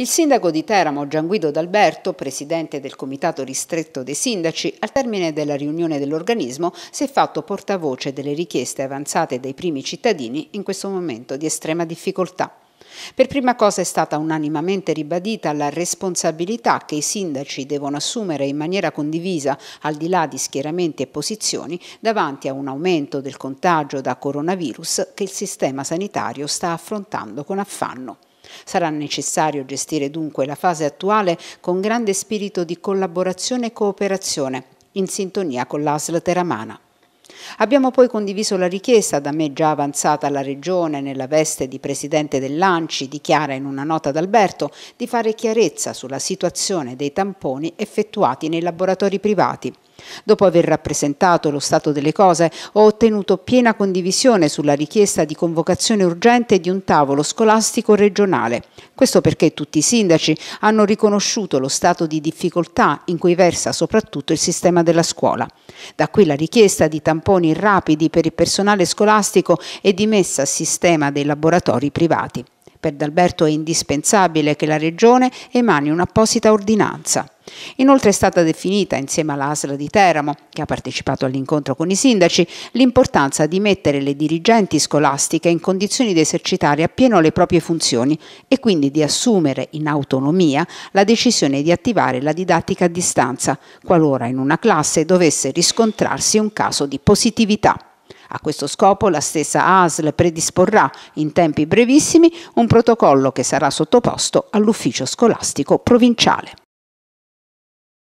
Il sindaco di Teramo, Gianguido D'Alberto, presidente del Comitato Ristretto dei Sindaci, al termine della riunione dell'organismo si è fatto portavoce delle richieste avanzate dai primi cittadini in questo momento di estrema difficoltà. Per prima cosa è stata unanimamente ribadita la responsabilità che i sindaci devono assumere in maniera condivisa, al di là di schieramenti e posizioni, davanti a un aumento del contagio da coronavirus che il sistema sanitario sta affrontando con affanno. Sarà necessario gestire dunque la fase attuale con grande spirito di collaborazione e cooperazione, in sintonia con l'ASL Teramana. Abbiamo poi condiviso la richiesta da me già avanzata alla Regione nella veste di Presidente dell'Anci, dichiara in una nota d'Alberto, di fare chiarezza sulla situazione dei tamponi effettuati nei laboratori privati. Dopo aver rappresentato lo stato delle cose, ho ottenuto piena condivisione sulla richiesta di convocazione urgente di un tavolo scolastico regionale. Questo perché tutti i sindaci hanno riconosciuto lo stato di difficoltà in cui versa soprattutto il sistema della scuola. Da qui la richiesta di tamponi tamponi rapidi per il personale scolastico e di messa a sistema dei laboratori privati. Per D'Alberto è indispensabile che la Regione emani un'apposita ordinanza. Inoltre è stata definita, insieme all'ASL di Teramo, che ha partecipato all'incontro con i sindaci, l'importanza di mettere le dirigenti scolastiche in condizioni di esercitare appieno le proprie funzioni e quindi di assumere in autonomia la decisione di attivare la didattica a distanza, qualora in una classe dovesse riscontrarsi un caso di positività. A questo scopo la stessa ASL predisporrà in tempi brevissimi un protocollo che sarà sottoposto all'ufficio scolastico provinciale.